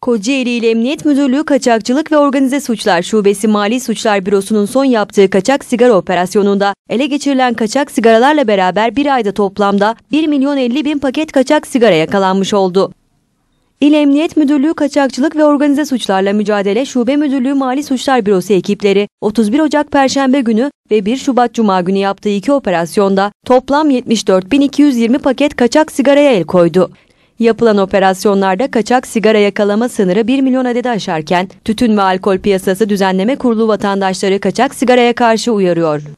Kocaeli İl Emniyet Müdürlüğü Kaçakçılık ve Organize Suçlar Şubesi Mali Suçlar Bürosu'nun son yaptığı kaçak sigara operasyonunda ele geçirilen kaçak sigaralarla beraber bir ayda toplamda 1 milyon 50 bin paket kaçak sigara yakalanmış oldu. İl Emniyet Müdürlüğü Kaçakçılık ve Organize Suçlarla Mücadele Şube Müdürlüğü Mali Suçlar Bürosu ekipleri 31 Ocak Perşembe günü ve 1 Şubat Cuma günü yaptığı iki operasyonda toplam 74.220 paket kaçak sigaraya el koydu. Yapılan operasyonlarda kaçak sigara yakalama sınırı 1 milyon adede aşarken, Tütün ve Alkol Piyasası Düzenleme Kurulu vatandaşları kaçak sigaraya karşı uyarıyor.